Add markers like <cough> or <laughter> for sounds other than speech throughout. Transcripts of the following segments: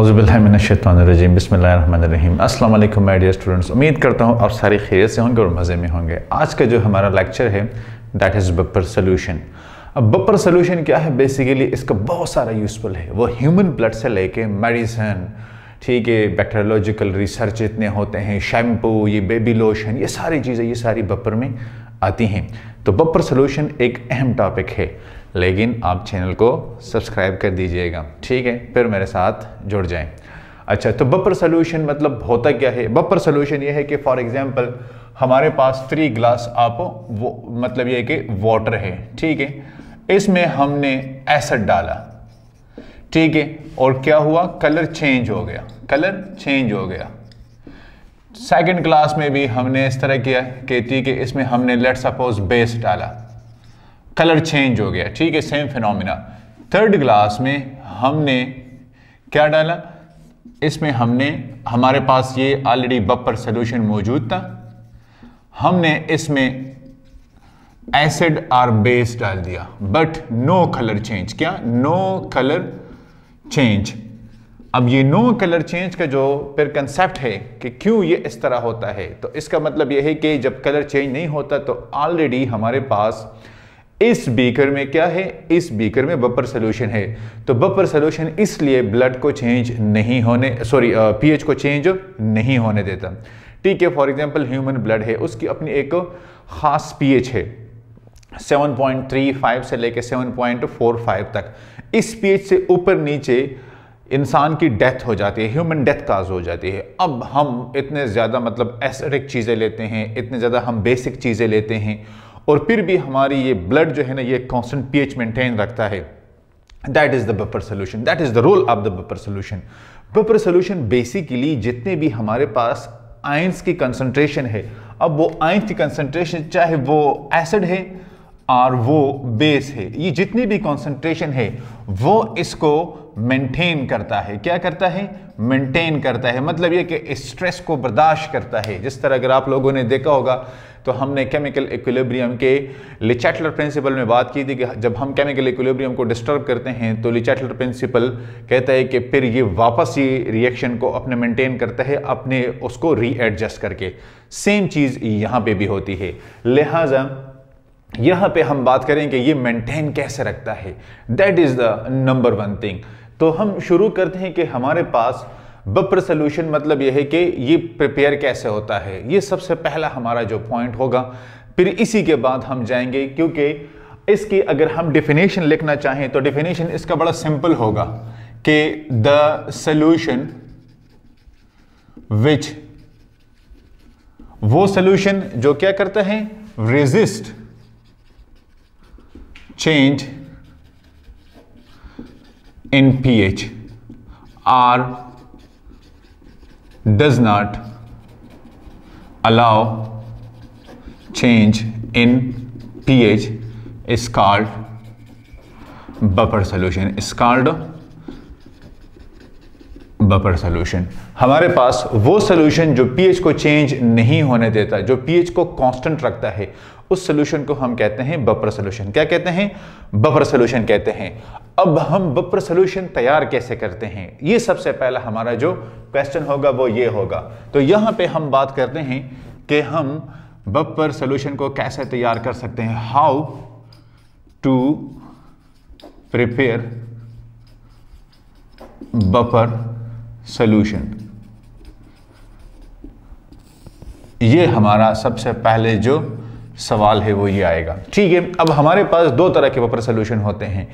अज़बिल्मिनशतरजीम बसमीम अल्लाम my dear students उम्मीद करता हूँ आप सारी खैरियत से होंगे और मज़े में होंगे आज का जो हमारा लेक्चर है दैट इज़ बपर सोल्यूशन अब बपर सोल्यूशन क्या है बेसिकली इसका बहुत सारा यूज़फुल है वो ह्यूमन ब्लड से लेके मेडिसन ठीक है बैक्टेरोलॉजिकल रिसर्च इतने होते हैं शैम्पू ये बेबी लोशन ये सारी चीज़ें ये सारी बपर में आती हैं तो बपर सोल्यूशन एक अहम टॉपिक है लेकिन आप चैनल को सब्सक्राइब कर दीजिएगा ठीक है फिर मेरे साथ जुड़ जाएं अच्छा तो बपर सोल्यूशन मतलब होता क्या है बपर सोल्यूशन ये है कि फॉर एग्जांपल हमारे पास थ्री ग्लास आप वो मतलब ये कि वाटर है ठीक है इसमें हमने एसड डाला ठीक है और क्या हुआ कलर चेंज हो गया कलर चेंज हो गया सेकंड क्लास में भी हमने इस तरह किया कि ठीक है इसमें हमने लेट सपोज बेस डाला कलर चेंज हो गया ठीक है सेम फिनोमिना थर्ड ग्लास में हमने क्या डाला इसमें हमने हमारे पास ये ऑलरेडी बपर सोल्यूशन मौजूद था हमने इसमें एसिड और बेस डाल दिया बट नो कलर चेंज क्या नो कलर चेंज अब ये नो कलर चेंज का जो फिर कंसेप्ट है कि क्यों ये इस तरह होता है तो इसका मतलब यह है कि जब कलर चेंज नहीं होता तो ऑलरेडी हमारे पास इस बीकर में क्या है इस बीकर में बपर सोल्यूशन है तो बपर सोल्यूशन इसलिए ब्लड को चेंज नहीं होने सॉरी पीएच को चेंज नहीं होने देता ठीक है फॉर एग्जांपल ह्यूमन ब्लड है उसकी अपनी एक खास पीएच है 7.35 से लेकर 7.45 तक इस पीएच से ऊपर नीचे इंसान की डेथ हो जाती है ह्यूमन डेथ काज हो जाती है अब हम इतने ज़्यादा मतलब एसडिक चीज़ें लेते हैं इतने ज़्यादा हम बेसिक चीज़ें लेते हैं और फिर भी हमारी ये ब्लड जो है ना ये कॉन्स्टेंट एच मेंटेन रखता है that is the buffer solution that is the role of the buffer solution buffer solution basically जितने भी हमारे पास आइंस की कंसनट्रेशन है अब वो आइंस की कंसनट्रेशन चाहे वो एसिड है और वो बेस है ये जितनी भी कंसनट्रेशन है वो इसको मेंटेन करता है क्या करता है मेंटेन करता है मतलब ये कि स्ट्रेस को बर्दाश्त करता है जिस तरह अगर आप लोगों ने देखा होगा तो हमने केमिकल इक्विलिब्रियम के लिचैटलर प्रिंसिपल में बात की थी कि जब हम केमिकल इक्विलिब्रियम को डिस्टर्ब करते हैं तो लिचैटलर प्रिंसिपल कहता है कि फिर ये वापस ये रिएक्शन को अपने मेंटेन करता है अपने उसको रीएडजस्ट करके सेम चीज़ यहाँ पे भी होती है लिहाजा यहाँ पे हम बात करें कि ये मेंटेन कैसे रखता है that is the number one thing तो हम शुरू करते हैं कि हमारे पास बपर सोल्यूशन मतलब यह है कि ये प्रिपेयर कैसे होता है ये सबसे पहला हमारा जो पॉइंट होगा फिर इसी के बाद हम जाएंगे क्योंकि इसकी अगर हम डिफिनेशन लिखना चाहें तो डिफिनेशन इसका बड़ा सिंपल होगा कि द सोल्यूशन विच वो सोल्यूशन जो क्या करता है resist change in pH. R does not allow change in pH is called buffer solution. Is called buffer solution हमारे पास वो सोल्यूशन जो पीएच को चेंज नहीं होने देता जो पीएच को कांस्टेंट रखता है उस सॉल्यूशन को हम कहते हैं बपर सॉल्यूशन क्या कहते हैं बपर सॉल्यूशन कहते हैं अब हम बपर सॉल्यूशन तैयार कैसे करते हैं ये सबसे पहला हमारा जो क्वेश्चन होगा वो ये होगा तो यहाँ पे हम बात करते हैं कि हम बपर सॉल्यूशन को कैसे तैयार कर सकते हैं how to prepare buffer solution ये हमारा सबसे पहले जो सवाल है वो ये आएगा ठीक है अब हमारे पास दो तरह के बपर सोल्यूशन होते हैं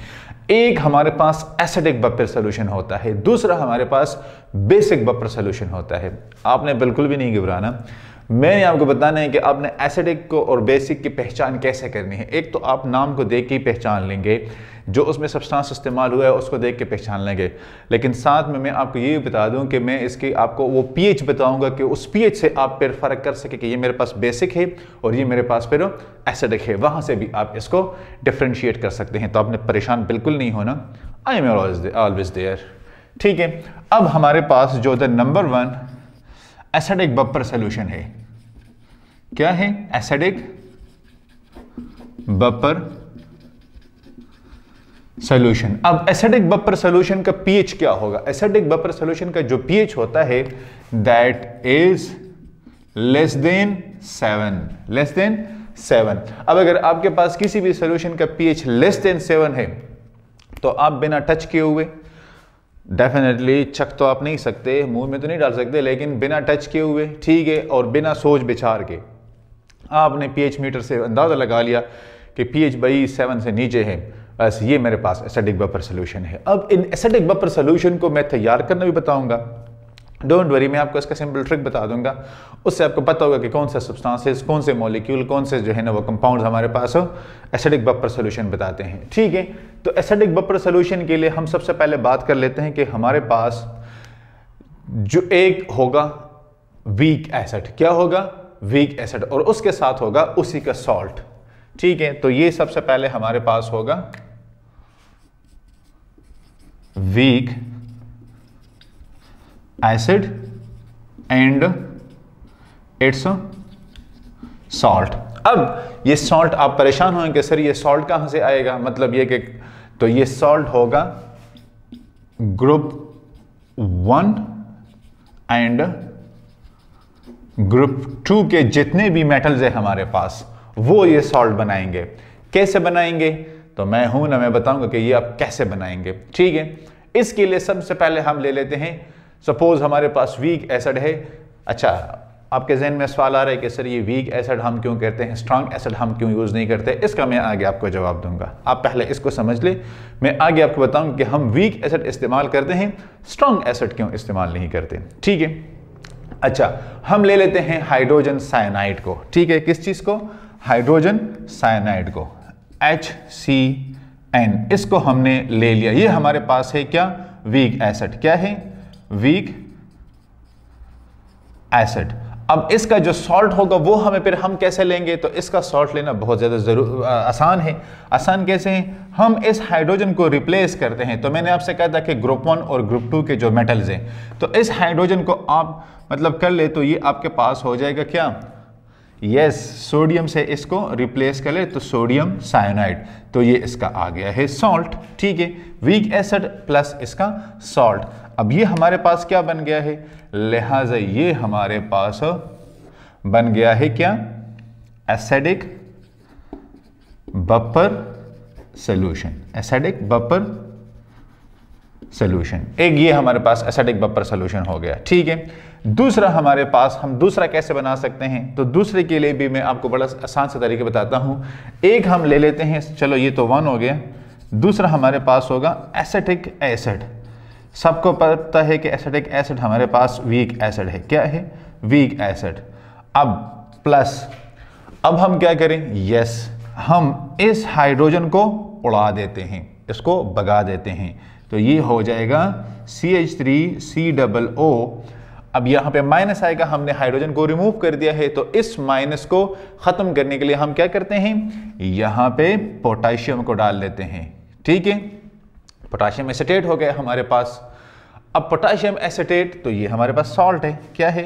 एक हमारे पास एसिडिक बपर सोल्यूशन होता है दूसरा हमारे पास बेसिक बपर सोल्यूशन होता है आपने बिल्कुल भी नहीं घबराना मैंने आपको बताना है कि आपने एसिडिक को और बेसिक की पहचान कैसे करनी है एक तो आप नाम को देख के ही पहचान लेंगे जो उसमें सब्सटेंस इस्तेमाल हुआ है उसको देख के पहचान लेंगे लेकिन साथ में मैं आपको ये भी बता दूं कि मैं इसकी आपको वो पीएच बताऊंगा कि उस पीएच से आप फिर फ़र्क कर सके कि ये मेरे पास बेसिक है और ये मेरे पास फिर एसिडिक है वहाँ से भी आप इसको डिफ्रेंशिएट कर सकते हैं तो आपने परेशान बिल्कुल नहीं होना आई एम ऑलवेज देयर ठीक है अब हमारे पास जो the number one acidic buffer solution है क्या है एसिडिक बपर सोल्यूशन अब एसिडिक बपर सोल्यूशन का पीएच क्या होगा एसिडिक बपर सोल्यूशन का जो पीएच होता है that is less than seven less than seven अब अगर आपके पास किसी भी सोल्यूशन का पीएच लेस देन सेवन है तो आप बिना टच किए हुए डेफिनेटली चख तो आप नहीं सकते मुंह में तो नहीं डाल सकते लेकिन बिना टच किए हुए ठीक है और बिना सोच विचार के आपने पीएच मीटर से अंदाज़ा लगा लिया कि पीएच बाई सेवन से नीचे है बस ये मेरे पास एसिडिक बफर सोल्यूशन है अब इन एसिडिक बफर सोल्यूशन को मैं तैयार करना भी बताऊंगा डोंट वरी मैं आपको इसका सिंपल ट्रिक बता दूंगा उससे आपको पता होगा कि कौन सा सब्सटेंसेस कौन से मॉलिक्यूल कौन से जो है ना वो कंपाउंड हमारे पास हो एसिडिक बफर सोल्यूशन बताते हैं ठीक है तो एसिडिक बफर सोल्यूशन के लिए हम सबसे पहले बात कर लेते हैं कि हमारे पास जो एक होगा वीक एसिड क्या होगा वीक एसिड और उसके साथ होगा उसी का सॉल्ट ठीक है तो ये सबसे पहले हमारे पास होगा weak acid and its salt अब ये सॉल्ट आप परेशान होंगे सर ये सॉल्ट कहां से आएगा मतलब ये कि तो ये सॉल्ट होगा group one and group two के जितने भी मेटल्स हैं हमारे पास वो ये सॉल्ट बनाएंगे कैसे बनाएंगे तो मैं हूं ना मैं बताऊंगा कि ये आप कैसे बनाएंगे ठीक है इसके लिए सबसे पहले हम ले लेते हैं सपोज हमारे पास वीक एसिड है अच्छा आपके जहन में सवाल आ रहा है कि सर ये वीक एसिड हम क्यों कहते हैं स्ट्रांग एसिड हम क्यों यूज़ नहीं करते इसका मैं आगे आपको जवाब दूंगा आप पहले इसको समझ ले मैं आगे आपको बताऊंगा कि हम वीक एसिड इस्तेमाल करते हैं स्ट्रांग एसिड क्यों इस्तेमाल नहीं करते ठीक है अच्छा हम ले लेते हैं हाइड्रोजन साइनाइड को ठीक है किस चीज़ को हाइड्रोजन साइनाइड को एच सी एन इसको हमने ले लिया ये हमारे पास है क्या वीक एसिड क्या है वीक एसिड अब इसका जो सॉल्ट होगा वो हमें फिर हम कैसे लेंगे तो इसका सॉल्ट लेना बहुत ज़्यादा ज़रूर आसान है आसान कैसे है हम इस हाइड्रोजन को रिप्लेस करते हैं तो मैंने आपसे कहा था कि ग्रुप वन और ग्रुप टू के जो मेटल्स हैं तो इस हाइड्रोजन को आप मतलब कर ले तो ये आपके पास हो जाएगा क्या यस yes, सोडियम से इसको रिप्लेस कर ले तो सोडियम साइनाइड तो ये इसका आ गया है सॉल्ट ठीक है वीक एसिड प्लस इसका सॉल्ट अब ये हमारे पास क्या बन गया है लिहाजा ये हमारे पास बन गया है क्या acidic buffer solution acidic buffer solution एक ये हमारे पास एसिडिक बपर सोल्यूशन हो गया ठीक है दूसरा हमारे पास हम दूसरा कैसे बना सकते हैं तो दूसरे के लिए भी मैं आपको बड़ा आसान से तरीके बताता हूं एक हम ले लेते हैं चलो ये तो वन हो गया दूसरा हमारे पास होगा एसेटिक एसिड सबको पता है कि एसेटिक एसिड हमारे पास वीक एसिड है क्या है वीक एसिड अब प्लस अब हम क्या करें यस हम इस हाइड्रोजन को उड़ा देते हैं इसको बगा देते हैं तो ये हो जाएगा C H three C double O अब यहां पे माइनस आएगा हमने हाइड्रोजन को रिमूव कर दिया है तो इस माइनस को ख़त्म करने के लिए हम क्या करते हैं यहां पे पोटाशियम को डाल लेते हैं ठीक है पोटाशियम एसिटेट हो गया हमारे पास अब पोटाशियम एसिटेट तो ये हमारे पास सॉल्ट है क्या है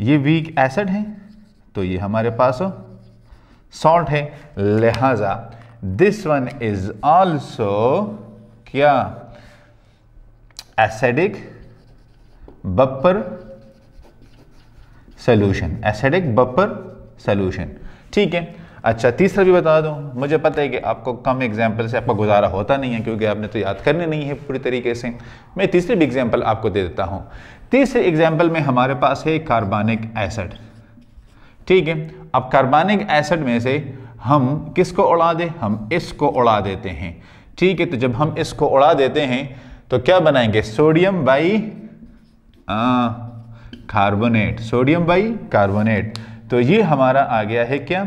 ये वीक एसिड है तो ये हमारे पास सॉल्ट है लिहाजा दिस वन इज ऑल्सो क्या acidic buffer solution acidic buffer solution ठीक है अच्छा तीसरा भी बता दूं मुझे पता है कि आपको कम एग्जाम्पल से आपका गुजारा होता नहीं है क्योंकि आपने तो याद करने नहीं है पूरी तरीके से मैं तीसरी भी एग्जाम्पल आपको दे देता हूँ तीसरे एग्जाम्पल में हमारे पास है कार्बनिक एसिड ठीक है अब कार्बनिक एसिड में से हम किसको उड़ा दें हम इसको उड़ा देते हैं ठीक है तो जब हम इसको उड़ा देते हैं तो क्या बनाएंगे sodium bicarbonate sodium bicarbonate तो ये हमारा आ गया है क्या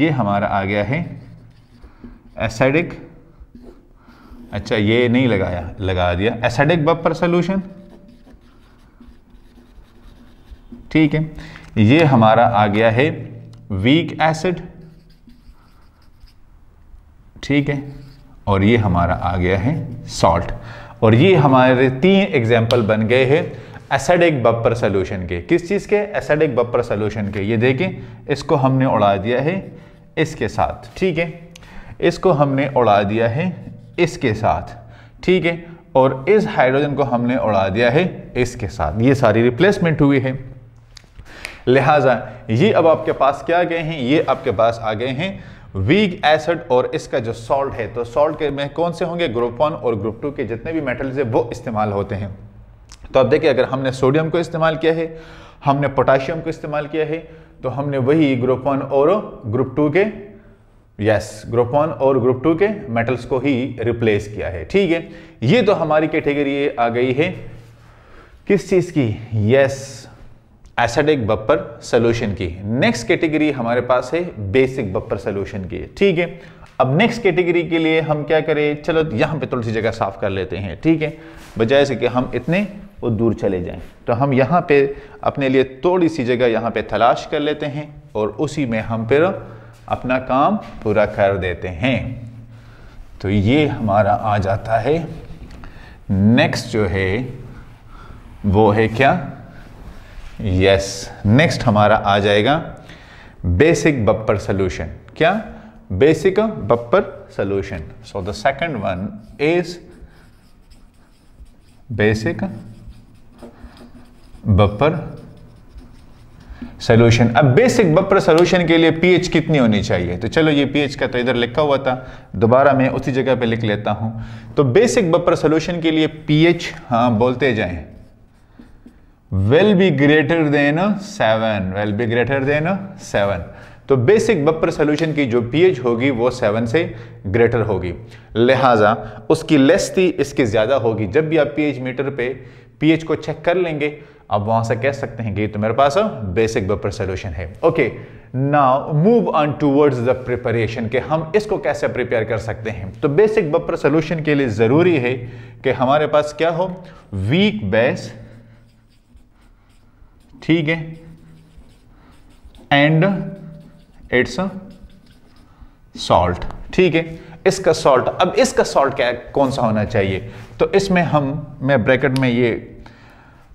ये हमारा आ गया है एसिडिक अच्छा ये नहीं लगाया लगा दिया एसिडिक बपर सोल्यूशन ठीक है ये हमारा आ गया है वीक एसिड ठीक है और ये हमारा आ गया है सॉल्ट और ये हमारे तीन एग्जाम्पल बन गए हैं एसेडिक बपर सोल्यूशन के किस चीज़ के एसेडिक बपर सोल्यूशन के ये देखें इसको हमने उड़ा दिया है इसके साथ ठीक है इसको हमने उड़ा दिया है इसके साथ ठीक है और इस हाइड्रोजन को हमने उड़ा दिया है इसके साथ ये सारी रिप्लेसमेंट हुई है लिहाजा ये अब आपके पास क्या गए हैं ये आपके पास आ गए हैं वीक एसिड और इसका जो सॉल्ट है तो सॉल्ट के में कौन से होंगे ग्रुप वन और ग्रुप टू के जितने भी मेटल्स है वो इस्तेमाल होते हैं तो आप देखिए अगर हमने सोडियम को इस्तेमाल किया है हमने पोटाशियम को इस्तेमाल किया है तो हमने वही ग्रुप वन और ग्रुप टू के यस ग्रुप वन और ग्रुप टू के मेटल्स को ही रिप्लेस किया है ठीक है ये तो हमारी कैटेगरी आ गई है किस चीज़ की यस एसिडिक बप्पर सोल्यूशन की नेक्स्ट कैटेगरी हमारे पास है बेसिक बप्पर सोल्यूशन की ठीक है अब नेक्स्ट कैटेगरी के लिए हम क्या करें चलो यहाँ पे थोड़ी सी जगह साफ कर लेते हैं ठीक है बजाय से कि हम इतने वो दूर चले जाएं तो हम यहाँ पे अपने लिए थोड़ी सी जगह यहाँ पे तलाश कर लेते हैं और उसी में हम फिर अपना काम पूरा कर देते हैं तो ये हमारा आ जाता है नेक्स्ट जो है वो है क्या यस yes. नेक्स्ट हमारा आ जाएगा बेसिक बप्पर सोल्यूशन क्या basic buffer solution. So the second one is basic buffer solution अब बेसिक बपर सोल्यूशन के लिए पीएच कितनी होनी चाहिए तो चलो ये पीएच का तो इधर लिखा हुआ था दोबारा मैं उसी जगह पे लिख लेता हूं तो बेसिक बपर सोल्यूशन के लिए पीएच हाँ बोलते जाए will be greater than seven will be greater than seven तो बेसिक बप्पर सोल्यूशन की जो पीएच होगी वो सेवन से ग्रेटर होगी लिहाजा उसकी लेस थी इसकी ज़्यादा होगी जब भी आप पीएच मीटर पे पीएच को चेक कर लेंगे आप वहां से कह सकते हैं कि तो मेरे पास बेसिक बपर सोल्यूशन है ओके ना move on towards the preparation के हम इसको कैसे प्रिपेयर कर सकते हैं तो बेसिक बपर सोल्यूशन के लिए ज़रूरी है कि हमारे पास क्या हो वीक बेस ठीक है एंड इट्स सॉल्ट ठीक है इसका सॉल्ट अब इसका सॉल्ट क्या कौन सा होना चाहिए तो इसमें हम मैं ब्रैकेट में ये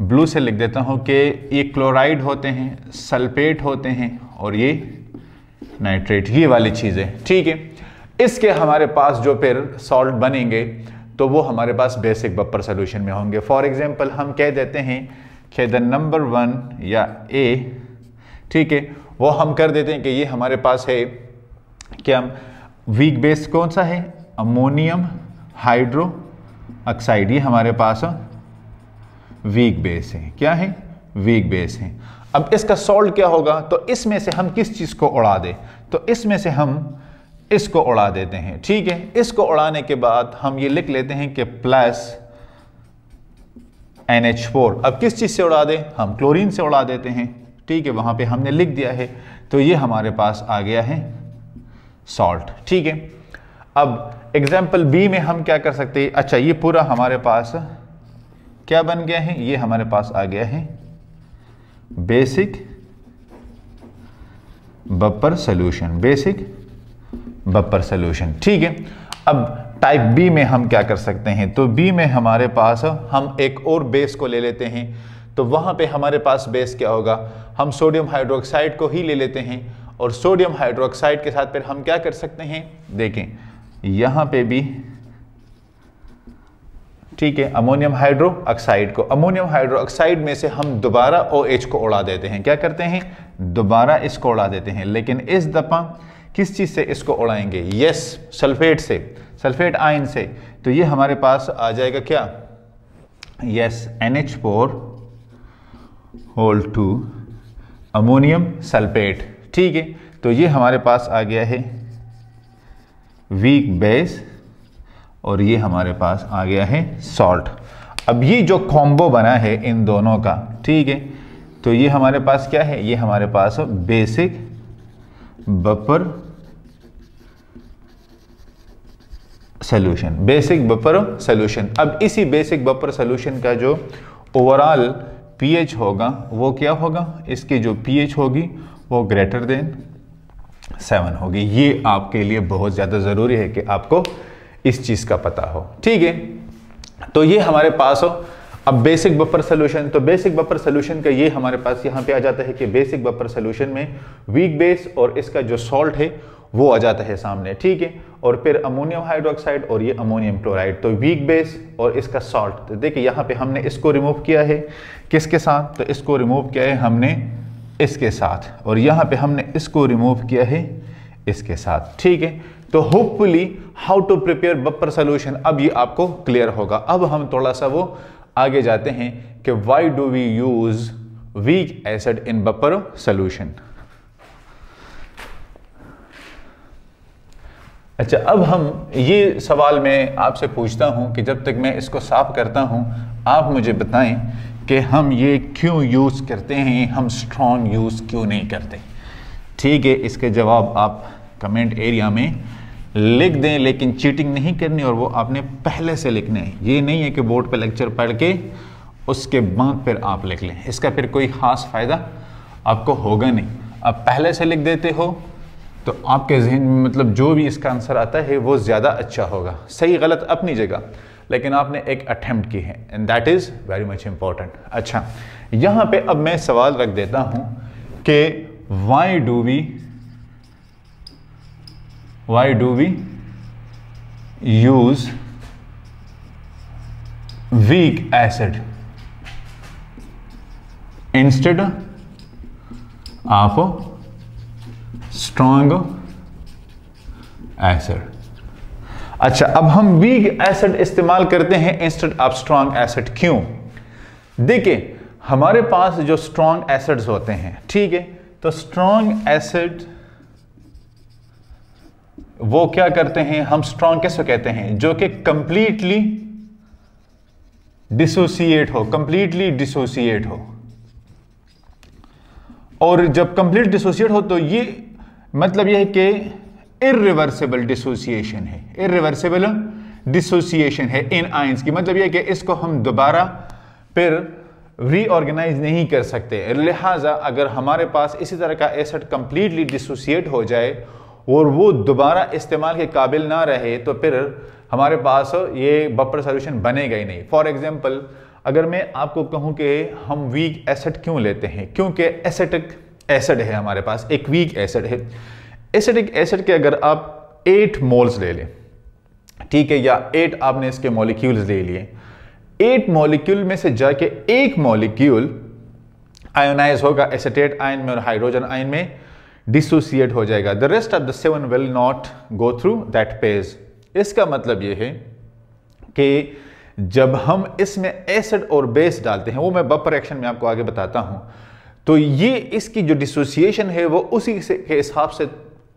ब्लू से लिख देता हूं कि ये क्लोराइड होते हैं सल्फेट होते हैं और ये नाइट्रेट ये वाली चीज़ें ठीक है इसके हमारे पास जो फिर सॉल्ट बनेंगे तो वो हमारे पास बेसिक बपर सोल्यूशन में होंगे फॉर एग्जाम्पल हम कह देते हैं कि द नंबर वन या ए ठीक है वो हम कर देते हैं कि ये हमारे पास है कि हम वीक बेस कौन सा है अमोनियम हाइड्रो ऑक्साइड ये हमारे पास वीक बेस है क्या है वीक बेस है अब इसका सॉल्ट क्या होगा तो इसमें से हम किस चीज़ को उड़ा दें तो इसमें से हम इसको उड़ा देते हैं ठीक है इसको उड़ाने के बाद हम ये लिख लेते हैं कि प्लस एन एच फोर अब किस चीज़ से उड़ा दें हम क्लोरीन से उड़ा देते हैं ठीक है वहां पे हमने लिख दिया है तो ये हमारे पास आ गया है सॉल्ट ठीक है अब एग्जाम्पल बी में हम क्या कर सकते हैं अच्छा ये पूरा हमारे पास क्या बन गया है ये हमारे पास आ गया है basic buffer solution basic buffer solution ठीक है अब टाइप बी में हम क्या कर सकते हैं तो बी में हमारे पास हम एक और बेस को ले लेते हैं तो वहाँ पे हमारे पास बेस क्या होगा हम सोडियम हाइड्रोक्साइड को ही ले लेते हैं और सोडियम हाइड्रोक्साइड के साथ फिर हम क्या कर सकते हैं देखें यहाँ पे भी ठीक है अमोनियम हाइड्रो ऑक्साइड को अमोनियम हाइड्रो ऑक्साइड में से हम दोबारा ओ एच को उड़ा देते हैं क्या करते हैं दोबारा इसको उड़ा देते हैं लेकिन इस दफ़ा किस चीज़ से इसको उड़ाएंगे यस सल्फेट से सल्फेट आयन से तो ये हमारे पास आ जाएगा क्या yes N H four whole two ammonium sulphate ठीक है तो ये हमारे पास आ गया है वीक बेस और ये हमारे पास आ गया है सॉल्ट अब ये जो कॉम्बो बना है इन दोनों का ठीक है तो ये हमारे पास क्या है ये हमारे पास basic buffer solution basic buffer solution अब इसी बेसिक बपर सोल्यूशन का जो ओवरऑल पीएच होगा वो क्या होगा इसकी जो पीएच होगी वो ग्रेटर देन सेवन होगी ये आपके लिए बहुत ज़्यादा ज़रूरी है कि आपको इस चीज़ का पता हो ठीक है तो ये हमारे पास हो अब बेसिक बफर सोल्यूशन तो बेसिक बफर सोल्यूशन का ये हमारे पास यहाँ पे आ जाता है कि बेसिक बफर सोल्यूशन में वीक बेस और इसका जो सॉल्ट है वो आ जाता है सामने ठीक है और फिर अमोनियम हाइड्रोक्साइड और ये अमोनियम क्लोराइड तो वीक बेस और इसका सॉल्ट तो देखिए यहाँ पे हमने इसको रिमूव किया है किसके साथ तो इसको रिमूव किया है हमने इसके साथ और यहाँ पे हमने इसको रिमूव किया है इसके साथ ठीक है तो hopefully how to prepare buffer solution अब ये आपको क्लियर होगा अब हम थोड़ा सा वो आगे जाते हैं कि why do we use weak acid in buffer solution अच्छा अब हम ये सवाल मैं आपसे पूछता हूँ कि जब तक मैं इसको साफ करता हूँ आप मुझे बताएं कि हम ये क्यों यूज़ करते हैं हम स्ट्रॉन्ग यूज़ क्यों नहीं करते ठीक है इसके जवाब आप कमेंट एरिया में लिख दें लेकिन चीटिंग नहीं करनी और वो आपने पहले से लिखने हैं ये नहीं है कि बोर्ड पर लेक्चर पढ़ के उसके बाद फिर आप लिख लें इसका फिर कोई ख़ास फ़ायदा आपको होगा नहीं आप पहले से लिख देते हो तो आपके जहन में मतलब जो भी इसका आंसर आता है वो ज़्यादा अच्छा होगा सही गलत अपनी जगह लेकिन आपने एक अटैम्प्ट की है and that is very much important अच्छा यहाँ पे अब मैं सवाल रख देता हूँ कि why do we why do we use weak acid instead of strong acid अच्छा अब हम वीक एसिड इस्तेमाल करते हैं इंस्टेड ऑफ स्ट्रांग एसिड क्यों देखिए हमारे पास जो स्ट्रांग एसिड्स होते हैं ठीक है तो स्ट्रांग एसिड वो क्या करते हैं हम स्ट्रांग कैसे कहते हैं जो कि कंप्लीटली डिसोसिएट हो कंप्लीटली डिसोसिएट हो और जब कंप्लीट डिसोसिएट हो तो ये मतलब यह है कि इिवर्सिबल डिसोसिएशन है इरिवर्सिबल डिसोसिएशन है इन आइंस की मतलब यह कि इसको हम दोबारा फिर रीऑर्गेनाइज नहीं कर सकते लिहाजा अगर हमारे पास इसी तरह का एसेट कम्प्लीटली डिसोसिएट हो जाए और वो दोबारा इस्तेमाल के काबिल ना रहे तो फिर हमारे पास ये बफर सोल्यूशन बनेगा ही नहीं फॉर एग्ज़ाम्पल अगर मैं आपको कहूँ कि हम वीक एसेट क्यों लेते हैं क्योंकि एसेटिक एसिड है हमारे पास एक वीक एसिड है एसिडिक एसिड के अगर आप एट मोल्स ले लें ठीक है या एट आपने इसके मॉलिक्यूल्स ले लिए एट मॉलिक्यूल में से जाके एक मॉलिक्यूल आयोनाइज होगा एसिटेट आयन में और हाइड्रोजन आयन में डिसोसिएट हो जाएगा the rest of the seven will not go through that page इसका मतलब यह है कि जब हम इसमें एसिड और बेस डालते हैं वो मैं बपर एक्शन में आपको आगे बताता हूं तो ये इसकी जो डिसोसिएशन है वो उसी से के हिसाब से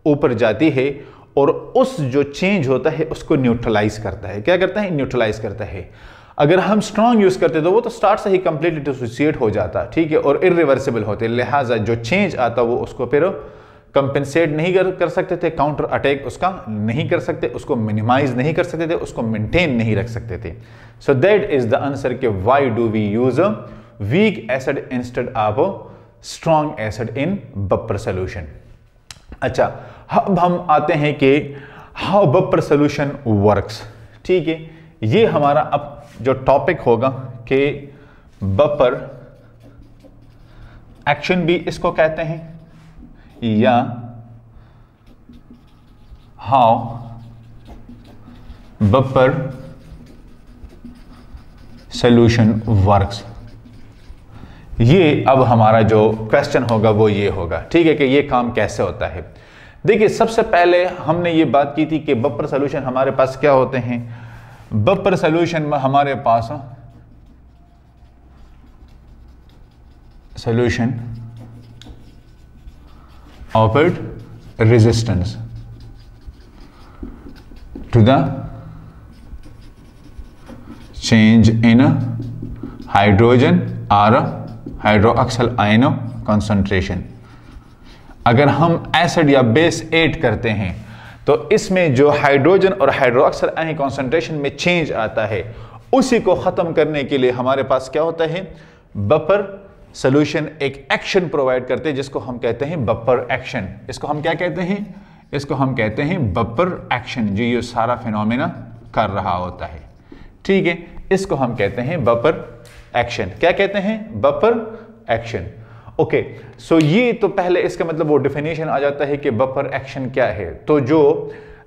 ऊपर जाती है और उस जो चेंज होता है उसको न्यूट्रलाइज करता है क्या करता है न्यूट्रलाइज करता है अगर हम स्ट्रॉन्ग यूज़ करते तो वो तो स्टार्ट से ही कम्प्लीटली डिसोसिएट हो जाता ठीक है और इरिवर्सिबल होते लिहाजा जो चेंज आता वो उसको फिर कंपेंसेट नहीं कर कर सकते थे काउंटर अटैक उसका नहीं कर सकते उसको मिनिमाइज नहीं कर सकते थे उसको मेंटेन नहीं रख सकते थे so that is the answer के why do we use weak acid instead of strong acid in buffer solution अच्छा अब हम आते हैं कि हाउ बपर सोल्यूशन वर्क्स ठीक है ये हमारा अब जो टॉपिक होगा कि बपर एक्शन भी इसको कहते हैं या हाउ बपर सोल्यूशन वर्क्स ये अब हमारा जो क्वेश्चन होगा वो ये होगा ठीक है कि ये काम कैसे होता है देखिए सबसे पहले हमने ये बात की थी कि बपर सोल्यूशन हमारे पास क्या होते हैं बपर सोल्यूशन में हमारे पास solution operate resistance to the change in hydrogen or hydroxyl आयनो कॉन्सेंट्रेशन अगर हम एसिड या बेस एड करते हैं तो इसमें जो हाइड्रोजन और हाइड्रोक्सल आयन कॉन्सेंट्रेशन में चेंज आता है उसी को ख़त्म करने के लिए हमारे पास क्या होता है बफर सोल्यूशन एक एक्शन प्रोवाइड करते हैं जिसको हम कहते हैं बफर एक्शन इसको हम क्या कहते हैं इसको हम कहते हैं बफर एक्शन जो ये सारा फिनोमिना कर रहा होता है ठीक है इसको हम कहते हैं बफर एक्शन क्या कहते हैं बफर एक्शन ओके सो ये तो पहले इसका मतलब वो डिफिनेशन आ जाता है कि बफर एक्शन क्या है तो जो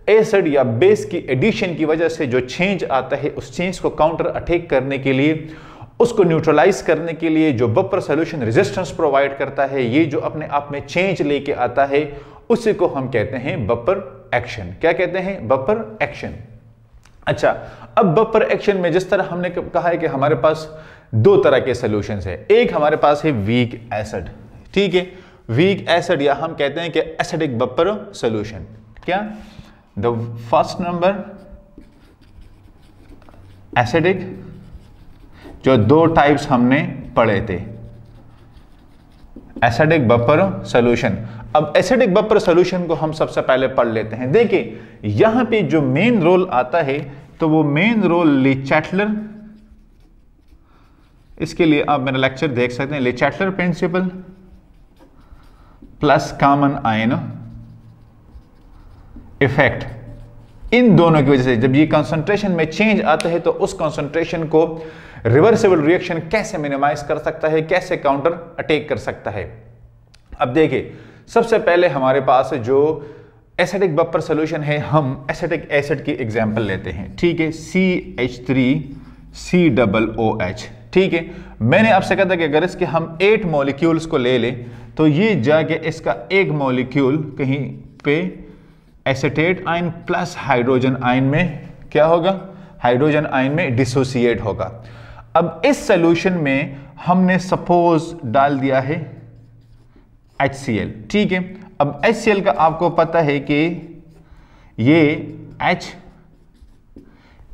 एसड या बेस की एडिशन की वजह से जो चेंज आता है उस चेंज को काउंटर अटैक करने के लिए उसको न्यूट्रलाइज करने के लिए जो बफर सोल्यूशन रेजिस्टेंस प्रोवाइड करता है ये जो अपने आप में चेंज लेके आता है उसी को हम कहते हैं बफर एक्शन क्या कहते हैं बफर एक्शन अच्छा अब बफर एक्शन में जिस तरह हमने कहा है कि हमारे पास दो तरह के सोल्यूशन है एक हमारे पास है वीक एसिड ठीक है वीक एसिड या हम कहते हैं कि एसिडिक बफर सोल्यूशन क्या द फर्स्ट नंबर एसिडिक जो दो टाइप्स हमने पढ़े थे एसिडिक बफर सोल्यूशन अब एसिडिक बफर सोल्यूशन को हम सबसे पहले पढ़ लेते हैं देखिए यहां पे जो मेन रोल आता है तो वो मेन रोल लिचैटलर इसके लिए आप मेरा लेक्चर देख सकते हैं Le Chatelier principle plus common ion effect इन दोनों की वजह से जब ये कंसंट्रेशन में चेंज आते हैं तो उस कंसंट्रेशन को रिवर्सिबल रिएक्शन कैसे मिनिमाइज कर सकता है कैसे काउंटर अटैक कर सकता है अब देखिए सबसे पहले हमारे पास जो एसिडिक बपर सोल्यूशन है हम एसिटिक एसिड की एग्जाम्पल लेते हैं ठीक है C H three C double O H ठीक है मैंने आपसे कहा था कि अगर इसके हम एट मॉलिक्यूल्स को ले लें तो ये जाके इसका एक मॉलिक्यूल कहीं पे acetate ion plus hydrogen ion में क्या होगा हाइड्रोजन आयन में डिसोसिएट होगा अब इस सोल्यूशन में हमने सपोज डाल दिया है एच ठीक है अब एच का आपको पता है कि ये एच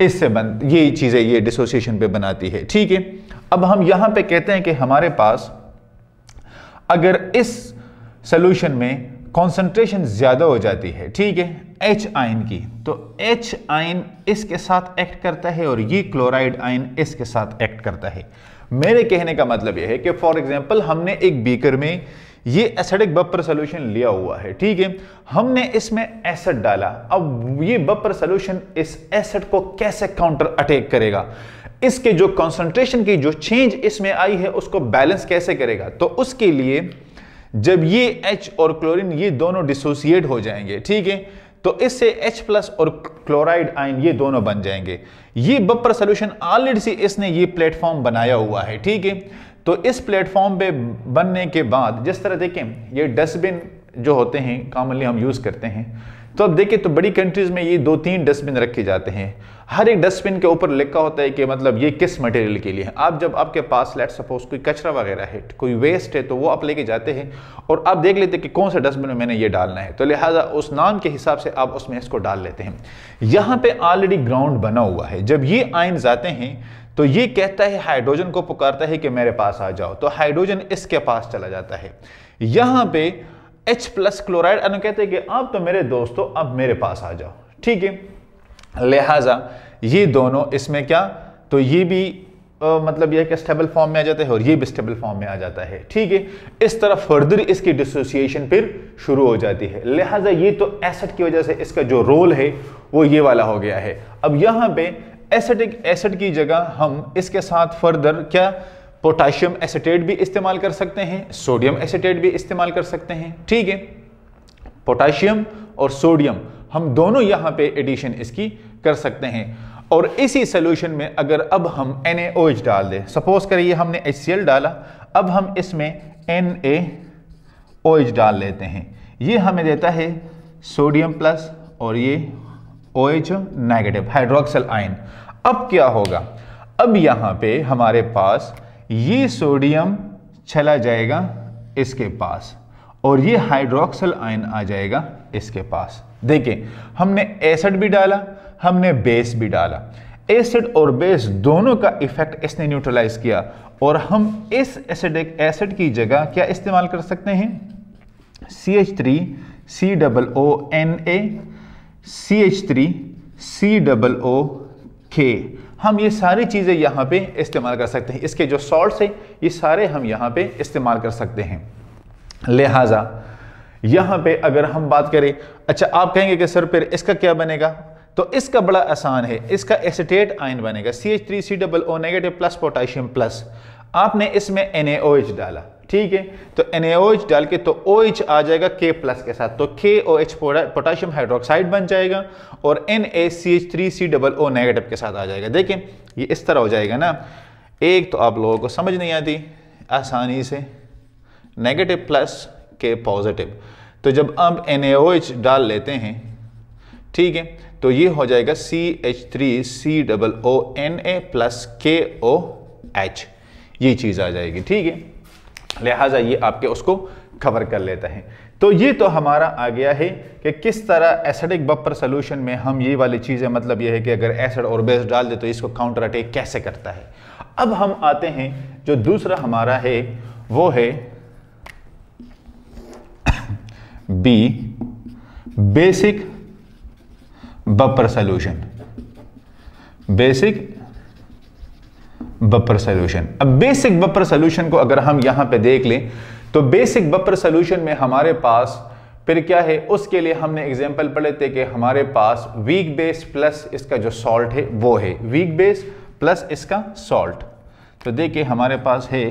इससे बन ये चीज़ें ये डिसोसिएशन पे बनाती है ठीक है अब हम यहां पे कहते हैं कि हमारे पास अगर इस सोल्यूशन में कॉन्सेंट्रेशन ज़्यादा हो जाती है ठीक है एच आइन की तो एच आइन इसके साथ एक्ट करता है और ये क्लोराइड आइन इसके साथ एक्ट करता है मेरे कहने का मतलब यह है कि फॉर एग्जाम्पल हमने एक बीकर में ये एसिडिक बपर सोल्यूशन लिया हुआ है ठीक है हमने इसमें एसिड डाला अब ये बपर सोल्यूशन इस एसिड को कैसे काउंटर अटैक करेगा इसके जो कॉन्सेंट्रेशन की जो चेंज इसमें आई है उसको बैलेंस कैसे करेगा तो उसके लिए जब ये H और क्लोरीन ये दोनों डिसोसिएट हो जाएंगे ठीक है तो इससे H प्लस और क्लोराइड आयन ये दोनों बन जाएंगे ये बपर सोल्यूशन ऑलरेडी इसने ये प्लेटफॉर्म बनाया हुआ है ठीक है तो इस प्लेटफॉर्म पे बनने के बाद जिस तरह देखें ये डस्टबिन जो होते हैं कॉमनली हम यूज़ करते हैं तो अब देखिए तो बड़ी कंट्रीज़ में ये दो तीन डस्टबिन रखे जाते हैं हर एक डस्टबिन के ऊपर लिखा होता है कि मतलब ये किस मटेरियल के लिए है आप जब आपके पास लेट सपोज कोई कचरा वगैरह है कोई वेस्ट है तो वो आप लेके जाते हैं और आप देख लेते हैं कि कौन सा डस्टबिन में मैंने ये डालना है तो लिहाजा उस नाम के हिसाब से आप उसमें इसको डाल लेते हैं यहाँ पर ऑलरेडी ग्राउंड बना हुआ है जब ये आइन्स जाते हैं तो ये कहता है हाइड्रोजन को पुकारता है कि मेरे पास आ जाओ तो हाइड्रोजन इसके पास चला जाता है यहाँ पर एच प्लस क्लोराइड अनु कहते हैं कि अब तो मेरे दोस्तों अब मेरे पास आ जाओ ठीक है लिहाजा ये दोनों इसमें क्या तो ये भी आ, मतलब यह कि स्टेबल फॉर्म में आ जाता है और ये भी स्टेबल फॉर्म में आ जाता है ठीक है इस तरह फर्दर इसकी डिसोसिएशन फिर शुरू हो जाती है लिहाजा ये तो एसिड की वजह से इसका जो रोल है वो ये वाला हो गया है अब यहाँ पे एसिडिक एसिड की जगह हम इसके साथ फर्दर क्या पोटाशियम एसिटेट भी इस्तेमाल कर सकते हैं सोडियम एसिटेट भी इस्तेमाल कर सकते हैं ठीक है पोटाशियम और सोडियम हम दोनों यहां पे एडिशन इसकी कर सकते हैं और इसी सोल्यूशन में अगर अब हम एन डाल दें सपोज करिए हमने एच डाला अब हम इसमें एन डाल लेते हैं ये हमें देता है सोडियम प्लस और ये O H negative hydroxyl ion अब क्या होगा अब यहाँ पे हमारे पास ये सोडियम चला जाएगा इसके पास और ये हाइड्रोक्सल आयन आ जाएगा इसके पास देखिए हमने एसिड भी डाला हमने बेस भी डाला एसिड और बेस दोनों का इफेक्ट इसने न्यूट्रलाइज किया और हम इस एसिडिक एसिड की जगह क्या इस्तेमाल कर सकते हैं C H three C double O N A C H three C double O के हम ये सारी चीज़ें यहाँ पे इस्तेमाल कर सकते हैं इसके जो सॉल्ट्स हैं ये सारे हम यहाँ पे इस्तेमाल कर सकते हैं लिहाजा यहाँ पे अगर हम बात करें अच्छा आप कहेंगे कि सर फिर इसका क्या बनेगा तो इसका बड़ा आसान है इसका एसिटेट आयन बनेगा C H three C double O negative plus potassium plus आपने इसमें एन डाला ठीक है तो एन डाल के तो ओ OH आ जाएगा के प्लस के साथ तो के ओ एच पोटाशियम हाइड्रोक्साइड बन जाएगा और N A C H three C double O negative के साथ आ जाएगा देखें ये इस तरह हो जाएगा ना एक तो आप लोगों को समझ नहीं आती आसानी से नेगेटिव प्लस के पॉजिटिव तो जब आप एन डाल लेते हैं ठीक है तो ये हो जाएगा C H three C double O N A plus K O H ये चीज़ आ जाएगी ठीक है लिहाजा ये आपके उसको कवर कर लेता है तो ये तो हमारा आ गया है कि किस तरह एसिडिक बफर सोल्यूशन में हम ये वाली चीज़ें मतलब ये है कि अगर एसिड और बेस डाल दे तो इसको काउंटर अटैक कैसे करता है अब हम आते हैं जो दूसरा हमारा है वो है B basic buffer solution basic buffer solution अब बेसिक बपर सोल्यूशन को अगर हम यहां पर देख लें तो बेसिक बपर सोल्यूशन में हमारे पास फिर क्या है उसके लिए हमने एग्जाम्पल पढ़े थे कि हमारे पास वीक बेस प्लस इसका जो सॉल्ट है वो है वीक बेस प्लस इसका सॉल्ट तो देखिए हमारे पास है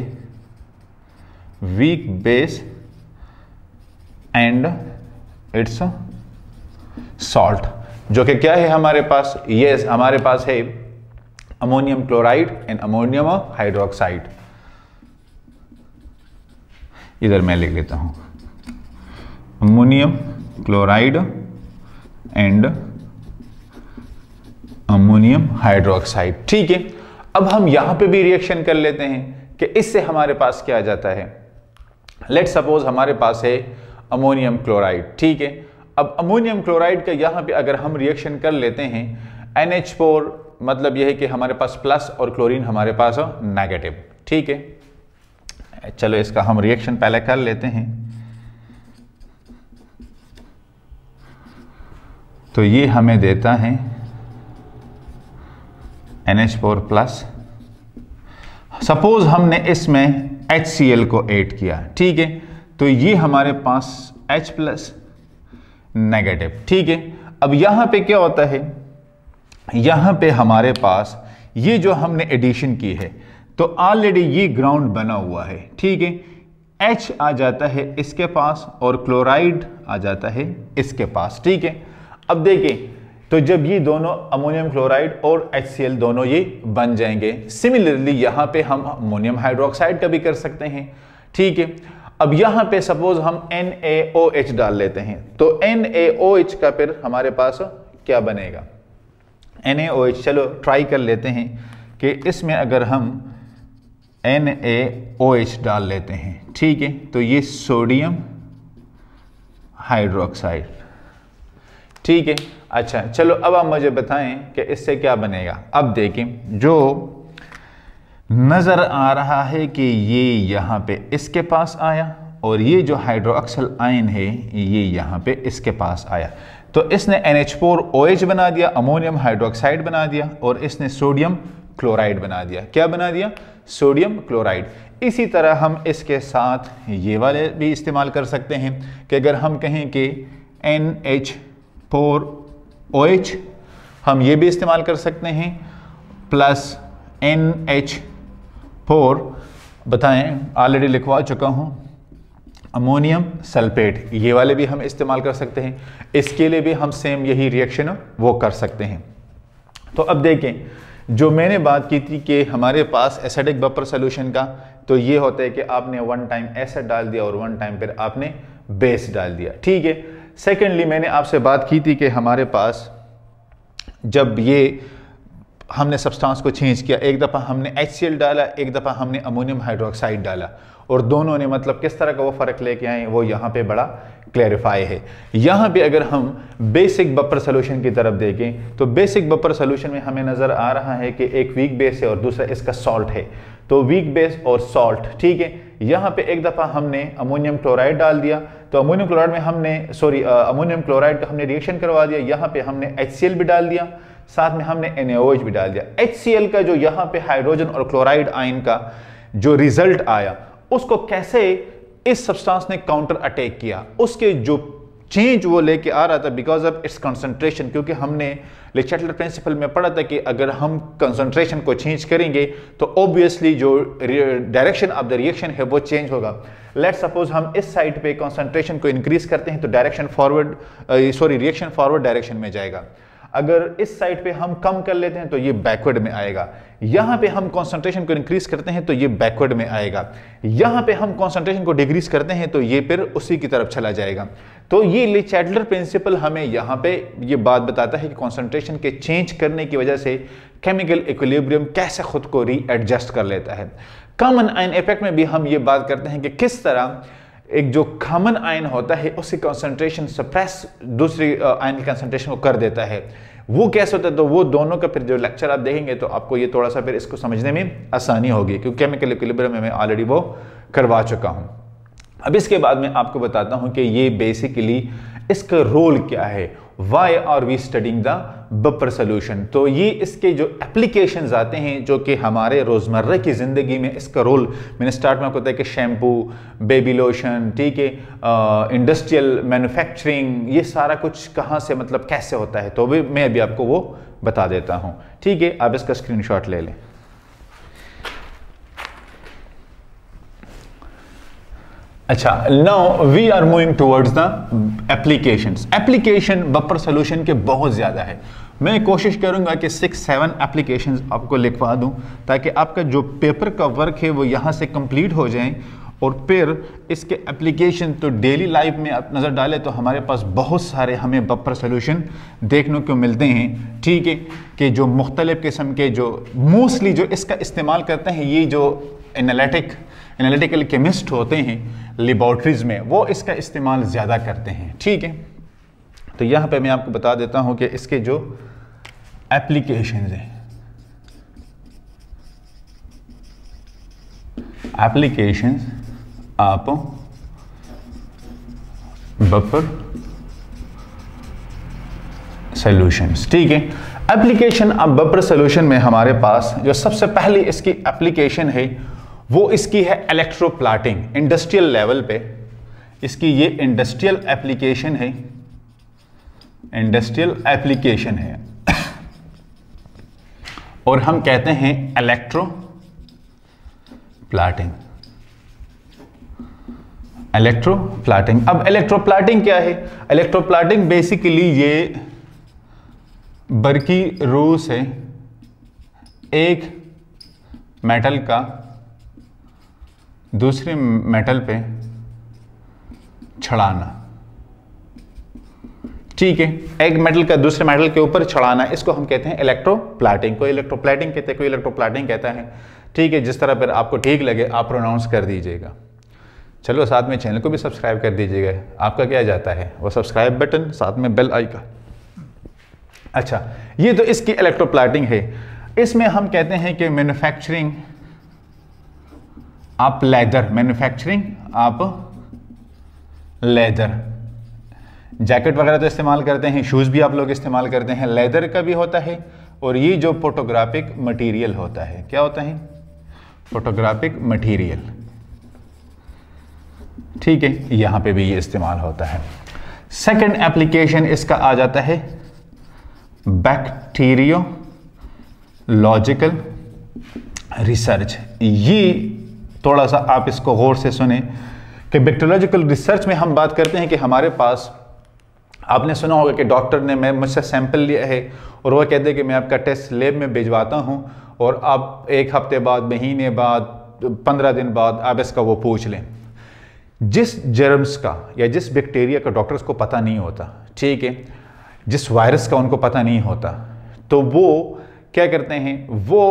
weak base and its salt जो कि क्या है हमारे पास ये yes, हमारे पास है ammonium chloride and ammonium hydroxide इधर मैं लिख लेता हूं ammonium chloride and ammonium hydroxide ठीक है अब हम यहां पे भी रिएक्शन कर लेते हैं कि इससे हमारे पास क्या आ जाता है लेट सपोज हमारे पास है अमोनियम क्लोराइड ठीक है अब अमोनियम क्लोराइड का यहां पे अगर हम रिएक्शन कर लेते हैं NH4 फोर मतलब यह है कि हमारे पास प्लस और क्लोरीन हमारे पास नेगेटिव ठीक है चलो इसका हम रिएक्शन पहले कर लेते हैं तो ये हमें देता है NH4 फोर प्लस सपोज हमने इसमें एच सी एल को ऐड किया ठीक है तो ये हमारे पास H प्लस नेगेटिव ठीक है अब यहां पे क्या होता है यहाँ पे हमारे पास ये जो हमने एडिशन की है तो ऑलरेडी ये ग्राउंड बना हुआ है ठीक है एच आ जाता है इसके पास और क्लोराइड आ जाता है इसके पास ठीक है अब देखिए तो जब ये दोनों अमोनियम क्लोराइड और एच दोनों ये बन जाएंगे सिमिलरली यहाँ पे हम अमोनियम हाइड्रोक्साइड का भी कर सकते हैं ठीक है अब यहाँ पे सपोज हम NaOH डाल लेते हैं तो NaOH का फिर हमारे पास क्या बनेगा एन चलो ट्राई कर लेते हैं कि इसमें अगर हम एन डाल लेते हैं ठीक है तो ये सोडियम हाइड्रोक्साइड ठीक है अच्छा चलो अब आप मुझे बताएं कि इससे क्या बनेगा अब देखें जो नज़र आ रहा है कि ये यहाँ पे इसके पास आया और ये जो हाइड्रोक्सल आयन है ये यहाँ पे इसके पास आया तो इसने N H four O H बना दिया अमोनियम हाइड्रोक्साइड बना दिया और इसने सोडियम क्लोराइड बना दिया क्या बना दिया सोडियम क्लोराइड इसी तरह हम इसके साथ ये वाले भी इस्तेमाल कर सकते हैं कि अगर हम कहें कि N H four O H हम ये भी इस्तेमाल कर सकते हैं प्लस एन एच फोर बताएं ऑलरेडी लिखवा चुका हूँ अमोनियम सल्फेट ये वाले भी हम इस्तेमाल कर सकते हैं इसके लिए भी हम सेम यही रिएक्शन वो कर सकते हैं तो अब देखें जो मैंने बात की थी कि हमारे पास एसिडिक बपर सोल्यूशन का तो ये होता है कि आपने वन टाइम एसिड डाल दिया और वन टाइम फिर आपने बेस डाल दिया ठीक है सेकेंडली मैंने आपसे बात की थी कि हमारे पास जब ये हमने सब्सटेंस को चेंज किया एक दफ़ा हमने एच डाला एक दफ़ा हमने अमोनियम हाइड्रोक्साइड डाला और दोनों ने मतलब किस तरह का वो फ़र्क लेके आए वो यहाँ पे बड़ा क्लैरिफाई है यहाँ पे अगर हम बेसिक बपर सोल्यूशन की तरफ देखें तो बेसिक बपर सोल्यूशन में हमें नज़र आ रहा है कि एक वीक बेस है और दूसरा इसका सॉल्ट है तो वीक बेस और सॉल्ट ठीक है यहाँ पे एक दफ़ा हमने अमोनियम क्लोराइड डाल दिया तो अमोनियम क्लोराइड में हमने सॉरी अमोनियम क्लोराइड का हमने रिएक्शन करवा दिया यहाँ पे हमने एच भी डाल दिया साथ में हमने एन भी डाल दिया एच का जो यहाँ पे हाइड्रोजन और क्लोराइड आयन का जो रिजल्ट आया उसको कैसे इस सब्सटेंस ने काउंटर अटैक किया उसके जो चेंज वो लेके आ रहा था बिकॉज ऑफ इट्स कंसंट्रेशन क्योंकि हमने लिचेटलर प्रिंसिपल में पढ़ा था कि अगर हम कंसंट्रेशन को चेंज करेंगे तो ऑब्वियसली जो डायरेक्शन ऑफ द रिएक्शन है वो चेंज होगा लेट सपोज हम इस साइड पे कंसंट्रेशन को इंक्रीज करते हैं तो direction forward sorry reaction forward direction में जाएगा अगर इस साइड पे हम कम कर लेते हैं तो ये बैकवर्ड में आएगा यहां पे हम कॉन्सेंट्रेशन को इंक्रीज करते हैं तो ये बैकवर्ड में आएगा यहां पे हम कॉन्सेंट्रेशन को डिक्रीज करते हैं तो ये फिर उसी की तरफ चला जाएगा तो ये लिचैडलर प्रिंसिपल हमें यहां पे ये बात बताता है कि कॉन्सेंट्रेशन के चेंज करने की वजह से केमिकल इक्विलिब्रियम कैसे खुद को रीएडजस्ट कर लेता है कॉमन आयन इफेक्ट में भी हम ये बात करते हैं कि किस तरह एक जो कॉमन आयन होता है उसकी कॉन्सेंट्रेशन सप्रेस दूसरी आयन uh, की कॉन्सेंट्रेशन को कर देता है वो कैसे होता है तो वो दोनों का फिर जो लेक्चर आप देखेंगे तो आपको ये थोड़ा सा फिर इसको समझने में आसानी होगी क्योंकि केमिकल इक्विलिब्रियम में मैं ऑलरेडी वो करवा चुका हूँ अब इसके बाद मैं आपको बताता हूँ कि ये बेसिकली इसका रोल क्या है why are we studying the buffer solution तो ये इसके जो एप्लीकेशन आते हैं जो कि हमारे रोज़मर्रा की ज़िंदगी में इसका रोल मैंने स्टार्ट में आपको बताया कि शैम्पू बेबी लोशन ठीक है इंडस्ट्रियल मैन्युफैक्चरिंग ये सारा कुछ कहाँ से मतलब कैसे होता है तो भी मैं अभी आपको वो बता देता हूँ ठीक है आप इसका शॉट ले लें अच्छा now we are moving towards the application application buffer solution के बहुत ज़्यादा है मैं कोशिश करूंगा कि सिक्स सेवन एप्लीकेशन आपको लिखवा दूं ताकि आपका जो पेपर का वर्क है वो यहाँ से कंप्लीट हो जाए और फिर इसके एप्लीकेशन तो डेली लाइफ में आप नज़र डालें तो हमारे पास बहुत सारे हमें बपर सोल्यूशन देखने को मिलते हैं ठीक है कि जो मुख्तलिफ़ किस्म के जो मोस्टली जो इसका इस्तेमाल करते हैं ये जो एनालिटिक एनालिटिकल केमिस्ट होते हैं लेबॉर्ट्रीज में वो इसका इस्तेमाल ज़्यादा करते हैं ठीक है तो यहाँ पे मैं आपको बता देता हूँ कि इसके जो एप्लीकेशन हैं एप्लीकेशन आप बफर सॉल्यूशंस ठीक है एप्लीकेशन अब बफर सॉल्यूशन में हमारे पास जो सबसे पहली इसकी एप्लीकेशन है वो इसकी है इलेक्ट्रोप्लाटिंग इंडस्ट्रियल लेवल पे इसकी ये इंडस्ट्रियल एप्लीकेशन है इंडस्ट्रियल एप्लीकेशन है <coughs> और हम कहते हैं इलेक्ट्रो प्लाटिंग इलेक्ट्रो प्लाटिंग अब इलेक्ट्रो प्लाटिंग क्या है इलेक्ट्रो प्लाटिंग बेसिकली ये बरकी रूस है एक मेटल का दूसरे मेटल पे छड़ाना ठीक है एक मेटल का दूसरे मेटल के ऊपर छड़ाना इसको हम कहते हैं इलेक्ट्रोप्लाटिंग इलेक्ट्रो इलेक्ट्रोप्लाटिंग कहते हैं कोई इलेक्ट्रोप्लाटिंग कहता है ठीक है जिस तरह पर आपको ठीक लगे आप प्रोनाउंस कर दीजिएगा चलो साथ में चैनल को भी सब्सक्राइब कर दीजिएगा आपका क्या जाता है वो सब्सक्राइब बटन साथ में बेल आइकन अच्छा ये तो इसकी इलेक्ट्रोप्लाटिंग है इसमें हम कहते हैं कि मैन्युफैक्चरिंग आप लेदर मैन्युफैक्चरिंग आप लेदर जैकेट वगैरह तो इस्तेमाल करते हैं शूज़ भी आप लोग इस्तेमाल करते हैं लेदर का भी होता है और ये जो फोटोग्राफिक मटेरियल होता है क्या होता है फोटोग्राफिक मटेरियल ठीक है यहां पे भी ये इस्तेमाल होता है सेकंड एप्लीकेशन इसका आ जाता है बैक्टीरियोलॉजिकल रिसर्च ये थोड़ा सा आप इसको गौर से सुने कि बैक्टेरियोलॉजिकल रिसर्च में हम बात करते हैं कि हमारे पास आपने सुना होगा कि डॉक्टर ने मैं मुझसे सैंपल लिया है और वह कहते हैं कि मैं आपका टेस्ट लेब में भिजवाता हूँ और आप एक हफ्ते बाद महीने बाद पंद्रह दिन बाद आप इसका वो पूछ लें जिस जर्म्स का या जिस बैक्टीरिया का डॉक्टर्स को पता नहीं होता ठीक है जिस वायरस का उनको पता नहीं होता तो वो क्या करते हैं वो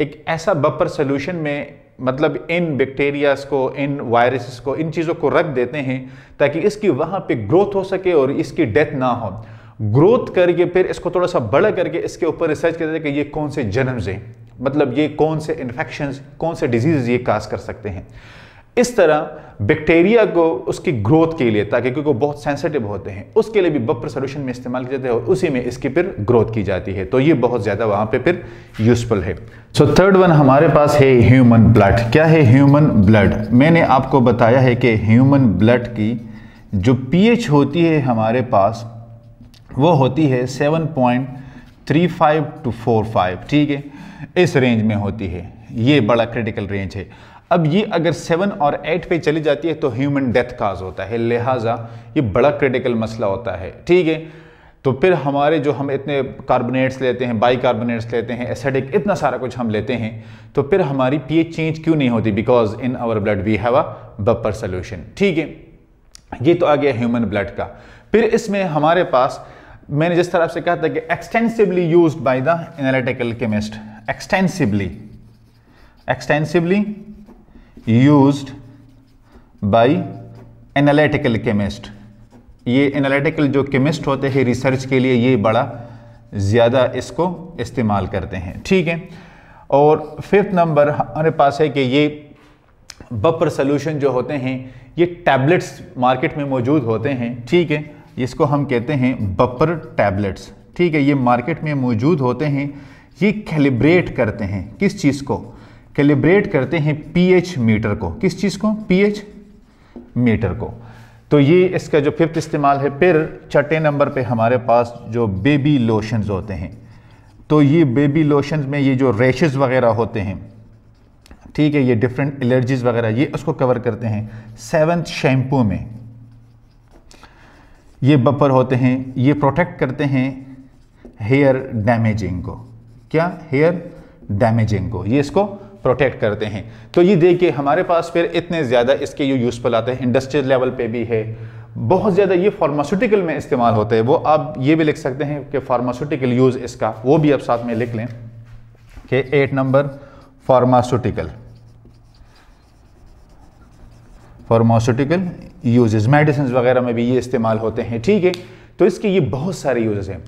एक ऐसा बपर सोल्यूशन में मतलब इन बैक्टीरियाज को इन वायरसेस को इन चीज़ों को रख देते हैं ताकि इसकी वहाँ पे ग्रोथ हो सके और इसकी डेथ ना हो ग्रोथ करके फिर इसको थोड़ा सा बड़ा करके इसके ऊपर रिसर्च करते हैं कि ये कौन से जन्म्स हैं मतलब ये कौन से इन्फेक्शन कौन से डिजीज़ ये काज कर सकते हैं इस तरह बैक्टीरिया को उसकी ग्रोथ के लिए ताकि क्योंकि वो बहुत सेंसिटिव होते हैं उसके लिए भी बप्र सोल्यूशन में इस्तेमाल किया जाता है और उसी में इसकी फिर ग्रोथ की जाती है तो ये बहुत ज़्यादा वहाँ पे फिर यूजफुल है सो थर्ड वन हमारे पास है ह्यूमन ब्लड क्या है ह्यूमन ब्लड मैंने आपको बताया है कि ह्यूमन ब्लड की जो पी होती है हमारे पास वो होती है seven point three five two four five ठीक है इस रेंज में होती है ये बड़ा क्रिटिकल रेंज है अब ये अगर सेवन और एट पे चली जाती है तो ह्यूमन डेथ काज होता है लिहाजा ये बड़ा क्रिटिकल मसला होता है ठीक है तो फिर हमारे जो हम इतने कार्बोनेट्स लेते हैं बाई कार्बोनेट्स लेते हैं एसिडिक इतना सारा कुछ हम लेते हैं तो फिर हमारी एच चेंज क्यों नहीं होती because in our blood we have a buffer solution ठीक है ये तो आ गया ह्यूमन ब्लड का फिर इसमें हमारे पास मैंने जिस तरह से कहा था कि extensively use by the analytical chemist extensively extensively used by analytical chemist ये एनालिटिकल जो केमिस्ट होते हैं रिसर्च के लिए ये बड़ा ज़्यादा इसको इस्तेमाल करते हैं ठीक है और फिफ्थ नंबर हमारे पास है कि ये बपर सोल्यूशन जो होते हैं ये टैबलेट्स मार्केट में मौजूद होते हैं ठीक है इसको हम कहते हैं बपर टैबलेट्स ठीक है ये मार्केट में मौजूद होते हैं ये कैलिब्रेट करते हैं किस चीज़ को कैलिब्रेट करते हैं पीएच मीटर को किस चीज़ को पीएच मीटर को तो ये इसका जो फिफ्थ इस्तेमाल है फिर छठे नंबर पे हमारे पास जो बेबी लोशंस होते हैं तो ये बेबी लोशंस में ये जो रेशेज वगैरह होते हैं ठीक है ये डिफरेंट एलर्जीज़ वगैरह ये उसको कवर करते हैं सेवन्थ शैम्पू में ये बपर होते हैं ये प्रोटेक्ट करते हैं हेयर डैमेजिंग को क्या हेयर डैमेजिंग को ये इसको प्रोटेक्ट करते हैं तो ये देखिए हमारे पास फिर इतने ज़्यादा इसके ये यूज़फुल आते हैं इंडस्ट्रियल लेवल पे भी है बहुत ज़्यादा ये फार्मास्यूटिकल में इस्तेमाल होते हैं वो आप ये भी लिख सकते हैं कि फार्मास्यूटिकल यूज़ इसका वो भी आप साथ में लिख लें कि eight number pharmaceutical pharmaceutical uses medicine वगैरह में भी ये इस्तेमाल होते हैं ठीक है तो इसके ये बहुत सारे यूजेस हैं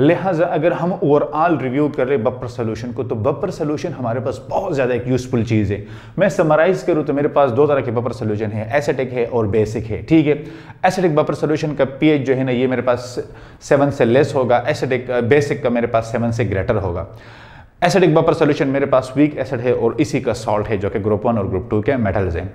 लिहाजा अगर हम ओवरऑल रिव्यू कर रहे बपर सोल्यूशन को तो बपर सोल्यूशन हमारे पास बहुत ज़्यादा एक यूज़फुल चीज़ है मैं समराइज़ करूँ तो मेरे पास दो तरह के बपर सोल्यूशन है एसेटिक है और बेसिक है ठीक है एसेटिक बपर सोल्यूशन का पी जो है ना ये मेरे पास सेवन से लेस होगा एसेटिक बेसिक का मेरे पास सेवन से ग्रेटर होगा एसेटिक बपर सोल्यूशन मेरे पास वीक एसिड है और इसी का सॉल्ट है जो कि ग्रुप वन और ग्रुप टू के मेटल्स हैं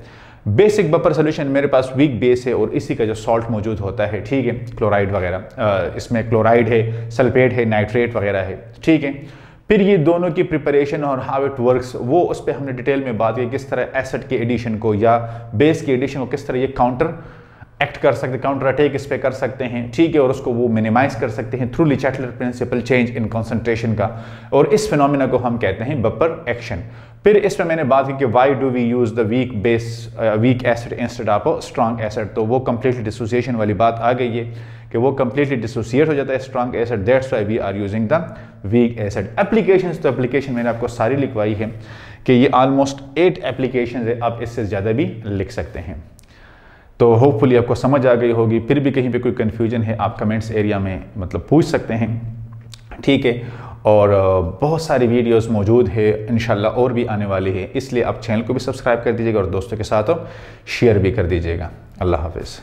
बेसिक बफर सोल्यूशन मेरे पास वीक बेस है और इसी का जो सॉल्ट मौजूद होता है ठीक है क्लोराइड वगैरह इसमें क्लोराइड है सल्फेट है नाइट्रेट वगैरह है ठीक है फिर ये दोनों की प्रिपरेशन और हाउ इट वर्क्स वो उस पर हमने डिटेल में बात की किस तरह एसेट के एडिशन को या बेस के एडिशन को किस तरह ये काउंटर एक्ट कर सकते काउंटर अटैक इस पर कर सकते हैं ठीक है और उसको वो मिनिमाइज कर सकते हैं through Le Chatelier principle change in concentration का और इस फिनोमिना को हम कहते हैं बपर एक्शन फिर इस पर मैंने बात की कि why do we use the weak base weak acid instead of strong acid तो वो कम्प्लीटली डिसोसिएशन वाली बात आ गई है कि वो कम्प्लीटली डिसोसिएट हो जाता है strong acid that's why we are using the weak acid application तो एप्लीकेशन मैंने आपको सारी लिखवाई है कि ये ऑलमोस्ट एट एप्लीकेशन है आप इससे ज़्यादा भी लिख सकते हैं तो होपफुली आपको समझ आ गई होगी फिर भी कहीं पे कोई कन्फ्यूजन है आप कमेंट्स एरिया में मतलब पूछ सकते हैं ठीक है और बहुत सारी वीडियोस मौजूद है इन और भी आने वाली है इसलिए आप चैनल को भी सब्सक्राइब कर दीजिएगा और दोस्तों के साथ शेयर भी कर दीजिएगा अल्लाह हाफिज़